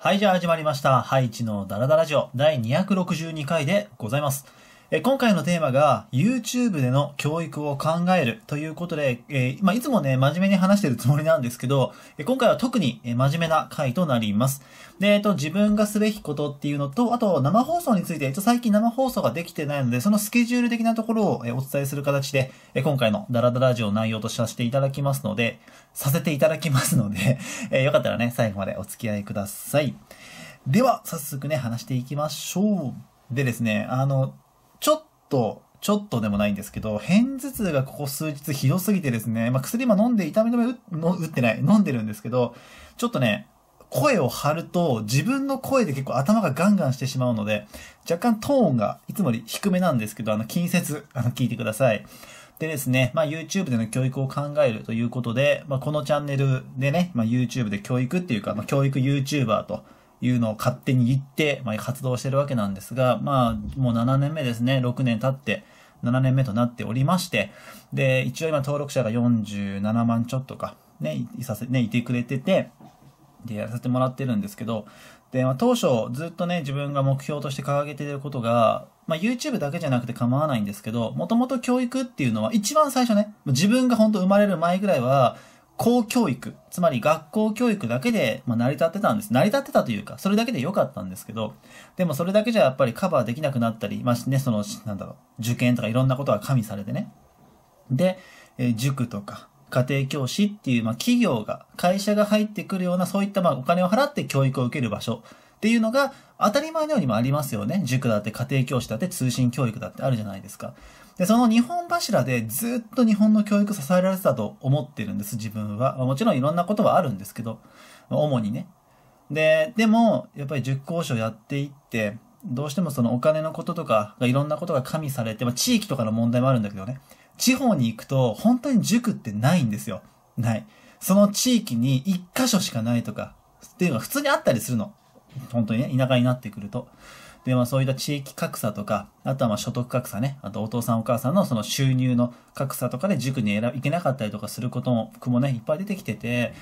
はい、じゃあ始まりました。ハイチのダラダラジオ第262回でございます。え今回のテーマが YouTube での教育を考えるということで、えー、まあ、いつもね、真面目に話してるつもりなんですけど、え今回は特に真面目な回となります。で、えっと、自分がすべきことっていうのと、あと生放送について、えっと、最近生放送ができてないので、そのスケジュール的なところを、えお伝えする形で、え今回のダラダラジオ内容とさせていただきますので、させていただきますので えよかったらね、最後までお付き合いください。では、早速ね、話していきましょう。でですね、あの、ちょっと、ちょっとでもないんですけど、偏頭痛がここ数日ひどすぎてですね、まあ、薬今飲んで痛み止め打ってない、飲んでるんですけど、ちょっとね、声を張ると自分の声で結構頭がガンガンしてしまうので、若干トーンがいつもより低めなんですけど、あの、近接、あの、聞いてください。でですね、まあ YouTube での教育を考えるということで、まあこのチャンネルでね、まあ YouTube で教育っていうか、まあ教育 YouTuber というのを勝手に言って、まあ、活動してるわけなんですが、まあ、もう7年目ですね、6年経って、7年目となっておりまして、で、一応今登録者が47万ちょっとか、ね、いさせ、ね、いてくれてて、で、やらせてもらってるんですけど、で、まあ、当初ずっとね、自分が目標として掲げていることが、まあ、YouTube だけじゃなくて構わないんですけど、もともと教育っていうのは一番最初ね、自分が本当生まれる前ぐらいは、公教育、つまり学校教育だけで、まあ、成り立ってたんです。成り立ってたというか、それだけで良かったんですけど、でもそれだけじゃやっぱりカバーできなくなったり、まあね、その、なんだろう、受験とかいろんなことが加味されてね。で、え塾とか、家庭教師っていう、まあ、企業が、会社が入ってくるような、そういった、まあ、お金を払って教育を受ける場所っていうのが、当たり前のようにもありますよね。塾だって、家庭教師だって、通信教育だってあるじゃないですか。で、その日本柱でずっと日本の教育支えられてたと思ってるんです、自分は。もちろんいろんなことはあるんですけど、主にね。で、でも、やっぱり塾講師をやっていって、どうしてもそのお金のこととかがいろんなことが加味されて、まあ、地域とかの問題もあるんだけどね、地方に行くと本当に塾ってないんですよ。ない。その地域に一箇所しかないとか、っていうのが普通にあったりするの。本当にね、田舎になってくると。で、まあそういった地域格差とか、あとはまあ所得格差ね、あとお父さんお母さんのその収入の格差とかで塾に行けなかったりとかすることも、もね、いっぱい出てきてて、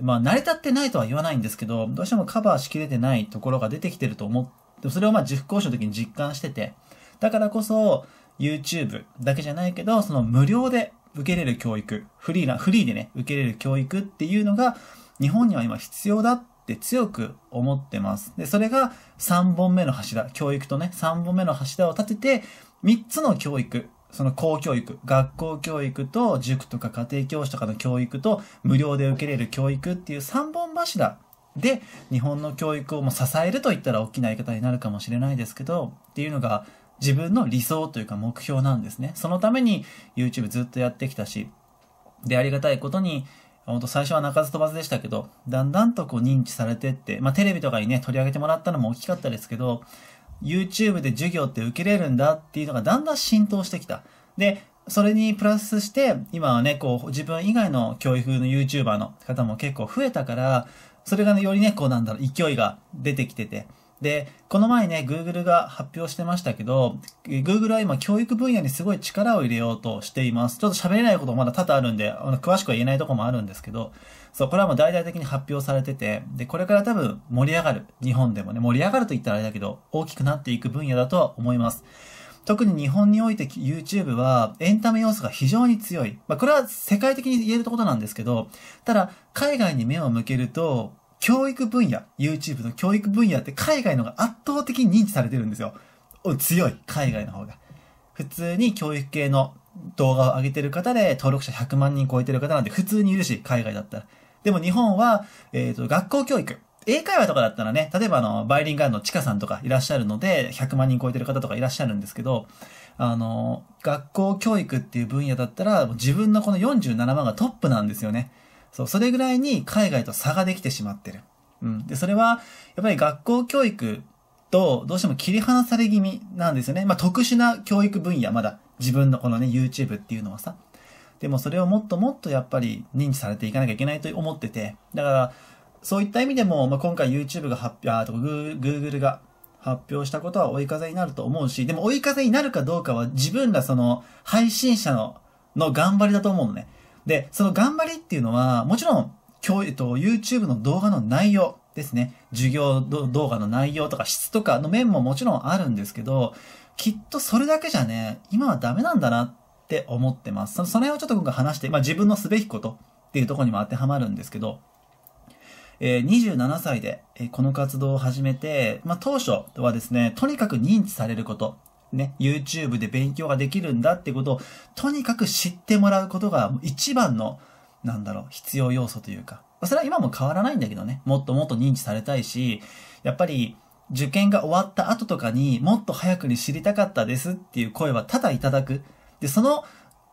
まあ成り立ってないとは言わないんですけど、どうしてもカバーしきれてないところが出てきてると思って、それをまあ塾講師の時に実感してて、だからこそ YouTube だけじゃないけど、その無料で受けれる教育、フリーな、フリーでね、受けれる教育っていうのが、日本には今必要だっって強く思ってます。で、それが3本目の柱、教育とね、3本目の柱を立てて、3つの教育、その公教育、学校教育と塾とか家庭教師とかの教育と無料で受けれる教育っていう3本柱で日本の教育をもう支えると言ったら大きな言い方になるかもしれないですけど、っていうのが自分の理想というか目標なんですね。そのために YouTube ずっとやってきたし、で、ありがたいことに本当最初は鳴かず飛ばずでしたけど、だんだんとこう認知されてって、まあテレビとかにね、取り上げてもらったのも大きかったですけど、YouTube で授業って受けれるんだっていうのがだんだん浸透してきた。で、それにプラスして、今はね、こう自分以外の教育の YouTuber の方も結構増えたから、それがね、よりね、こうなんだろう、勢いが出てきてて、で、この前ね、Google が発表してましたけど、Google は今教育分野にすごい力を入れようとしています。ちょっと喋れないこともまだ多々あるんで、あの詳しくは言えないとこもあるんですけど、そう、これはもう大々的に発表されてて、で、これから多分盛り上がる。日本でもね、盛り上がると言ったらあれだけど、大きくなっていく分野だとは思います。特に日本において YouTube はエンタメ要素が非常に強い。まあ、これは世界的に言えることなんですけど、ただ海外に目を向けると、教育分野、YouTube の教育分野って海外のが圧倒的に認知されてるんですよ。強い、海外の方が。普通に教育系の動画を上げてる方で登録者100万人超えてる方なんて普通にいるし、海外だったら。でも日本は、えっ、ー、と、学校教育。英会話とかだったらね、例えばあの、バイリンガルのチカさんとかいらっしゃるので、100万人超えてる方とかいらっしゃるんですけど、あの、学校教育っていう分野だったら、自分のこの47万がトップなんですよね。そう、それぐらいに海外と差ができてしまってる。うん。で、それは、やっぱり学校教育とどうしても切り離され気味なんですよね。まあ、特殊な教育分野、まだ自分のこのね、YouTube っていうのはさ。でもそれをもっともっとやっぱり認知されていかなきゃいけないと思ってて。だから、そういった意味でも、まあ、今回 YouTube が発表、あと Google が発表したことは追い風になると思うし、でも追い風になるかどうかは自分らその配信者のの頑張りだと思うのね。で、その頑張りっていうのは、もちろん、日、えっと、YouTube の動画の内容ですね。授業動画の内容とか質とかの面ももちろんあるんですけど、きっとそれだけじゃね、今はダメなんだなって思ってます。そのそ辺をちょっと今回話して、まあ自分のすべきことっていうところにも当てはまるんですけど、え27歳で、えこの活動を始めて、まあ、当初はですね、とにかく認知されることね、YouTube で勉強ができるんだってことを、とにかく知ってもらうことが一番の、なんだろう、必要要素というか。それは今も変わらないんだけどね。もっともっと認知されたいし、やっぱり、受験が終わった後とかにもっと早くに知りたかったですっていう声はただいただく。で、その、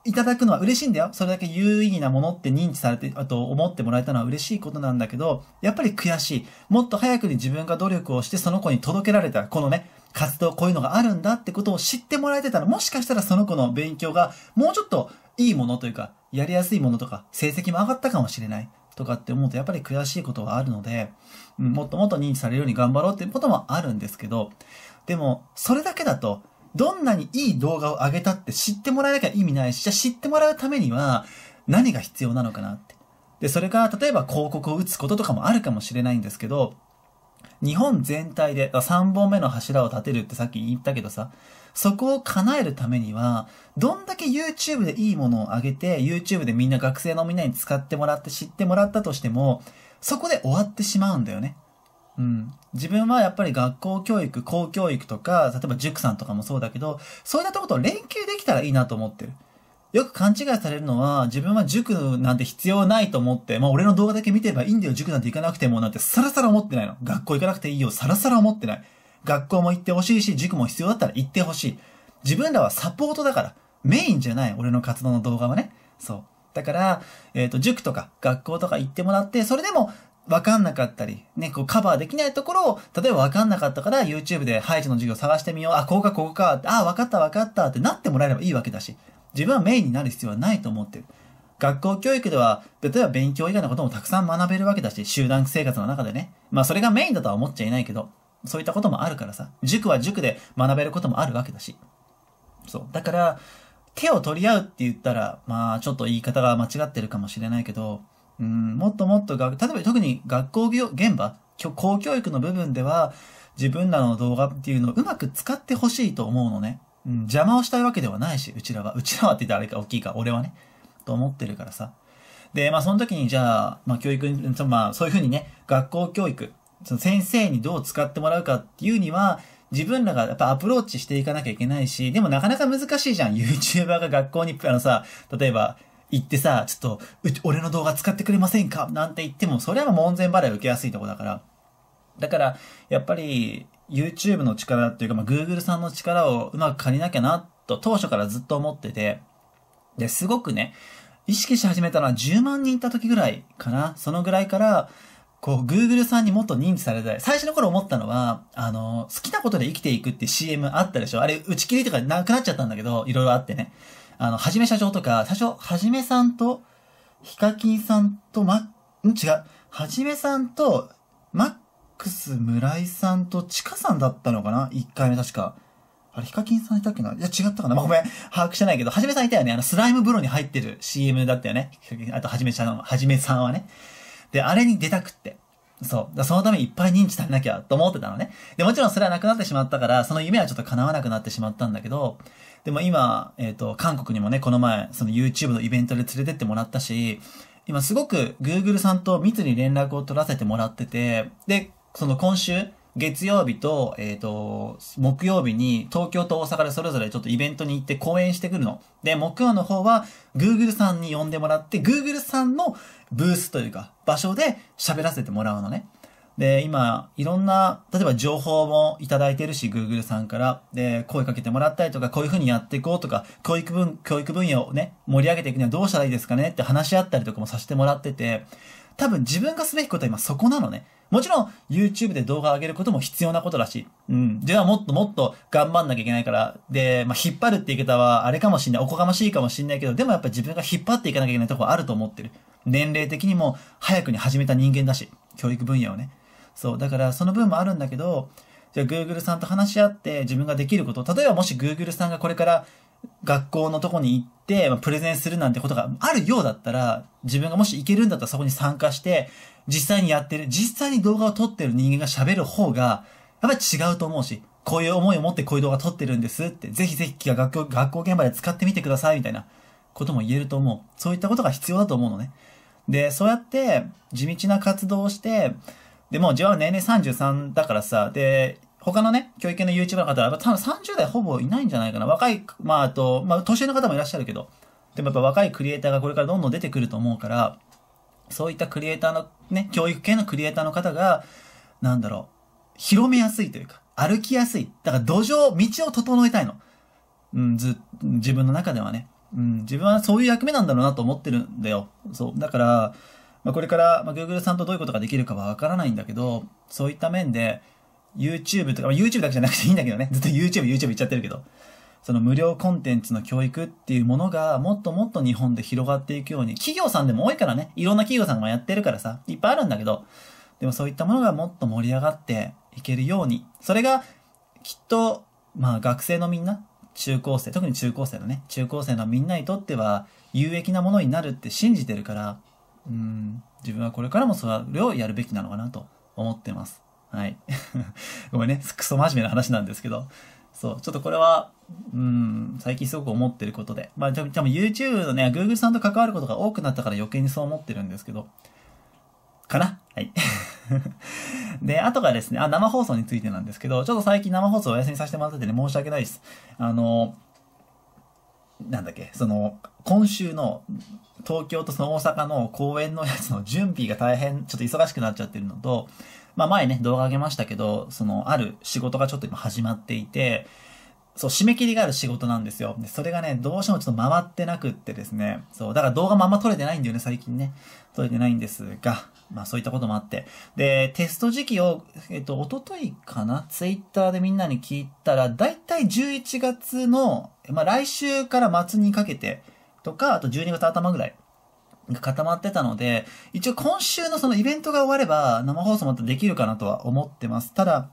いただくのは嬉しいんだよ。それだけ有意義なものって認知されて、あと思ってもらえたのは嬉しいことなんだけど、やっぱり悔しい。もっと早くに自分が努力をしてその子に届けられた。このね、活動こういうのがあるんだってことを知ってもらえてたら、もしかしたらその子の勉強がもうちょっといいものというか、やりやすいものとか、成績も上がったかもしれない。とかって思うとやっぱり悔しいことはあるので、もっともっと認知されるように頑張ろうってこともあるんですけど、でも、それだけだと、どんなにいい動画を上げたって知ってもらえなきゃ意味ないし、じゃあ知ってもらうためには何が必要なのかなって。で、それが例えば広告を打つこととかもあるかもしれないんですけど、日本全体で3本目の柱を立てるってさっき言ったけどさ、そこを叶えるためには、どんだけ YouTube でいいものを上げて、YouTube でみんな学生のみんなに使ってもらって知ってもらったとしても、そこで終わってしまうんだよね。うん。自分はやっぱり学校教育、公教育とか、例えば塾さんとかもそうだけど、そういったとこと連携できたらいいなと思ってる。よく勘違いされるのは、自分は塾なんて必要ないと思って、まあ俺の動画だけ見てればいいんだよ、塾なんて行かなくても、なんてさらさら思ってないの。学校行かなくていいよ、さらさら思ってない。学校も行ってほしいし、塾も必要だったら行ってほしい。自分らはサポートだから、メインじゃない、俺の活動の動画はね。そう。だから、えっ、ー、と、塾とか学校とか行ってもらって、それでも分かんなかったり、ね、こうカバーできないところを、例えば分かんなかったから YouTube でハイジの授業探してみよう。あ、こうかここか。あ、分かった分かったってなってもらえればいいわけだし。自分はメインになる必要はないと思ってる。学校教育では、例えば勉強以外のこともたくさん学べるわけだし、集団生活の中でね。まあそれがメインだとは思っちゃいないけど、そういったこともあるからさ、塾は塾で学べることもあるわけだし。そう。だから、手を取り合うって言ったら、まあちょっと言い方が間違ってるかもしれないけど、うん、もっともっと例えば特に学校現場、公教育の部分では、自分らの動画っていうのをうまく使ってほしいと思うのね。うん、邪魔をしたいわけではないし、うちらは。うちらはって言ったらあれか、大きいか、俺はね。と思ってるからさ。で、まあその時にじゃあ、まあ教育に、まあそういうふうにね、学校教育、その先生にどう使ってもらうかっていうには、自分らがやっぱアプローチしていかなきゃいけないし、でもなかなか難しいじゃん。YouTuber が学校に、あのさ、例えば、行ってさ、ちょっと、うち、俺の動画使ってくれませんかなんて言っても、それは門前払い受けやすいとこだから。だから、やっぱり、YouTube の力っていうか、まあ、Google さんの力をうまく借りなきゃなと当初からずっと思ってて、で、すごくね、意識し始めたのは10万人いた時ぐらいかな。そのぐらいから、こう、Google さんにもっと認知されたい。最初の頃思ったのは、あの、好きなことで生きていくって CM あったでしょあれ、打ち切りとかなくなっちゃったんだけど、いろいろあってね。あの、はじめ社長とか、最初、はじめさんと、ヒカキンさんと、ま、ん違う。はじめさんと、マックス村井さんとチカさんだったのかな一回目確か。あれ、ヒカキンさんいたっけないや、違ったかなまあ、ごめん。把握してないけど、はじめさんいたよね。あの、スライム風呂に入ってる CM だったよね。あと、はじめちゃん、はじめさんはね。で、あれに出たくって。そう。そのためにいっぱい認知されなきゃと思ってたのね。で、もちろんそれはなくなってしまったから、その夢はちょっと叶わなくなってしまったんだけど、でも今、えっ、ー、と、韓国にもね、この前、その YouTube のイベントで連れてってもらったし、今すごく Google さんと密に連絡を取らせてもらってて、で、その今週、月曜日と、えっ、ー、と、木曜日に東京と大阪でそれぞれちょっとイベントに行って講演してくるの。で、木曜の方は Google さんに呼んでもらって、Google さんのブースというか場所で喋らせてもらうのね。で、今、いろんな、例えば情報もいただいてるし、Google さんから、で、声かけてもらったりとか、こういうふうにやっていこうとか、教育分、教育分野をね、盛り上げていくにはどうしたらいいですかねって話し合ったりとかもさせてもらってて、多分自分がすべきことは今そこなのね。もちろん YouTube で動画上げることも必要なことだし、うん。じゃあ、もっともっと頑張んなきゃいけないから、で、まあ、引っ張るって言い方はあれかもしんない、おこがましいかもしんないけど、でもやっぱ自分が引っ張っていかなきゃいけないところあると思ってる。年齢的にも早くに始めた人間だし、教育分野をね。そう、だからその分もあるんだけど、じゃあ Google さんと話し合って自分ができること、例えばもし Google さんがこれから学校のとこに行って、まあ、プレゼンするなんてことがあるようだったら、自分がもし行けるんだったらそこに参加して、実際にやってる、実際に動画を撮ってる人間が喋る方が、やっぱり違うと思うし、こういう思いを持ってこういう動画撮ってるんですって、ぜひぜひ学校、学校現場で使ってみてくださいみたいなことも言えると思う。そういったことが必要だと思うのね。で、そうやって地道な活動をして、で、もう自分は年齢33だからさ、で、他のね、教育系の YouTuber の方は、多分30代ほぼいないんじゃないかな。若い、まあ、あと、まあ、年上の方もいらっしゃるけど、でもやっぱ若いクリエイターがこれからどんどん出てくると思うから、そういったクリエイターの、ね、教育系のクリエイターの方が、なんだろう、広めやすいというか、歩きやすい。だから土壌、道を整えたいの。うん、ず、自分の中ではね。うん、自分はそういう役目なんだろうなと思ってるんだよ。そう。だから、まあ、これから、まあ、Google さんとどういうことができるかはわからないんだけど、そういった面で、YouTube とか、YouTube だけじゃなくていいんだけどね。ずっと YouTube、YouTube 言っちゃってるけど。その無料コンテンツの教育っていうものがもっともっと日本で広がっていくように、企業さんでも多いからね。いろんな企業さんがやってるからさ、いっぱいあるんだけど、でもそういったものがもっと盛り上がっていけるように、それがきっと、まあ学生のみんな、中高生、特に中高生のね、中高生のみんなにとっては有益なものになるって信じてるから、うん、自分はこれからもそれをやるべきなのかなと思ってます。はい。ごめんね、クソ真面目な話なんですけど、そう、ちょっとこれは、うん、最近すごく思ってることで。まあ、でも YouTube のね、Google さんと関わることが多くなったから余計にそう思ってるんですけど、かなはい。で、あとがですね、あ、生放送についてなんですけど、ちょっと最近生放送お休みさせてもらっててね、申し訳ないです。あの、なんだっけ、その、今週の東京とその大阪の公演のやつの準備が大変、ちょっと忙しくなっちゃってるのと、まあ前ね、動画あげましたけど、そのある仕事がちょっと今始まっていて、そう、締め切りがある仕事なんですよ。で、それがね、どうしてもちょっと回ってなくってですね。そう、だから動画もあんま撮れてないんだよね、最近ね。撮れてないんですが、まあそういったこともあって。で、テスト時期を、えっと、おとといかなツイッターでみんなに聞いたら、だいたい11月の、まあ来週から末にかけてとか、あと12月頭ぐらいが固まってたので、一応今週のそのイベントが終われば生放送またできるかなとは思ってます。ただ、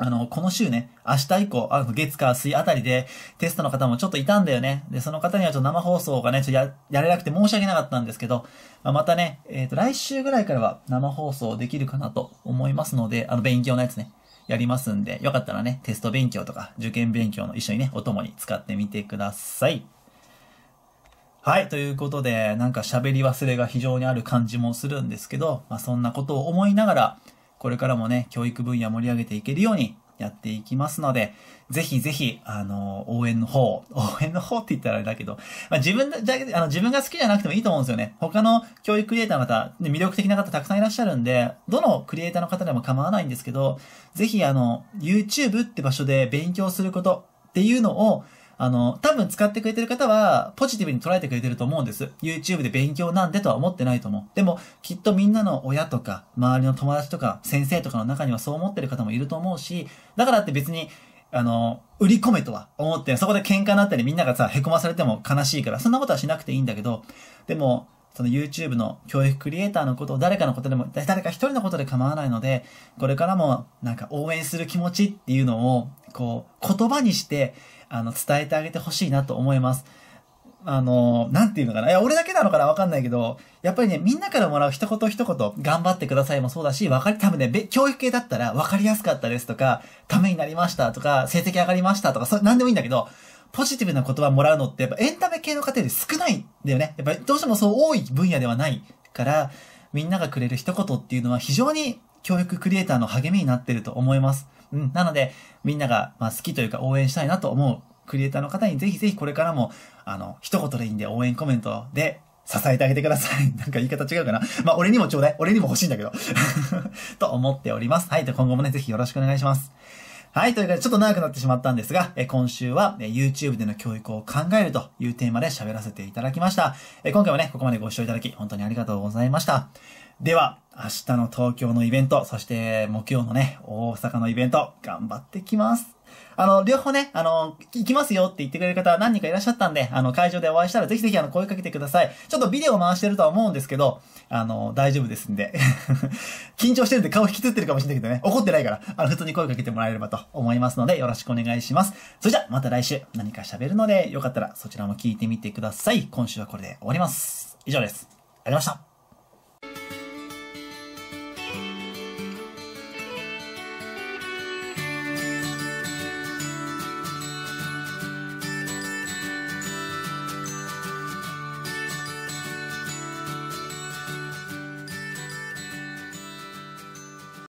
あの、この週ね、明日以降、あの、月火水あたりでテストの方もちょっといたんだよね。で、その方にはちょっと生放送がね、ちょっとや、やれなくて申し訳なかったんですけど、まあ、またね、えっ、ー、と、来週ぐらいからは生放送できるかなと思いますので、あの、勉強のやつね、やりますんで、よかったらね、テスト勉強とか受験勉強の一緒にね、お供に使ってみてください。はい。ということで、なんか喋り忘れが非常にある感じもするんですけど、まあ、そんなことを思いながら、これからもね、教育分野盛り上げていけるようにやっていきますので、ぜひぜひ、あの、応援の方、応援の方って言ったらあれだけど、まあ、自分だけ、あの、自分が好きじゃなくてもいいと思うんですよね。他の教育クリエイターの方、魅力的な方たくさんいらっしゃるんで、どのクリエイターの方でも構わないんですけど、ぜひあの、YouTube って場所で勉強することっていうのを、あの、多分使ってくれてる方は、ポジティブに捉えてくれてると思うんです。YouTube で勉強なんでとは思ってないと思う。でも、きっとみんなの親とか、周りの友達とか、先生とかの中にはそう思ってる方もいると思うし、だからって別に、あの、売り込めとは思って、そこで喧嘩になったりみんながさ、凹まされても悲しいから、そんなことはしなくていいんだけど、でも、その YouTube の教育クリエイターのことを誰かのことでも、誰か一人のことで構わないので、これからもなんか応援する気持ちっていうのを、こう、言葉にして、あの、伝えてあげてほしいなと思います。あの、なんていうのかな。いや、俺だけなのかなわかんないけど、やっぱりね、みんなからもらう一言一言、頑張ってくださいもそうだし、わかり、多分ね、教育系だったら、わかりやすかったですとか、ためになりましたとか、成績上がりましたとか、そなんでもいいんだけど、ポジティブな言葉もらうのって、やっぱエンタメ系の方より少ないんだよね。やっぱりどうしてもそう多い分野ではないから、みんながくれる一言っていうのは非常に教育クリエイターの励みになってると思います。うん。なので、みんなが、まあ、好きというか応援したいなと思うクリエイターの方にぜひぜひこれからも、あの、一言でいいんで応援コメントで支えてあげてください。なんか言い方違うかな。まあ、俺にもちょうだい。俺にも欲しいんだけど。と思っております。はい。と今後もね、ぜひよろしくお願いします。はい。というわけで、ちょっと長くなってしまったんですが、え今週は、ね、YouTube での教育を考えるというテーマで喋らせていただきました。え今回もね、ここまでご視聴いただき、本当にありがとうございました。では、明日の東京のイベント、そして木曜のね、大阪のイベント、頑張ってきます。あの、両方ね、あの、行きますよって言ってくれる方何人かいらっしゃったんで、あの、会場でお会いしたらぜひぜひあの、声かけてください。ちょっとビデオ回してるとは思うんですけど、あの、大丈夫ですんで。緊張してるんで顔引きつってるかもしれないけどね、怒ってないから、あの、普通に声かけてもらえればと思いますので、よろしくお願いします。それじゃ、また来週何か喋るので、よかったらそちらも聞いてみてください。今週はこれで終わります。以上です。ありがとうございました。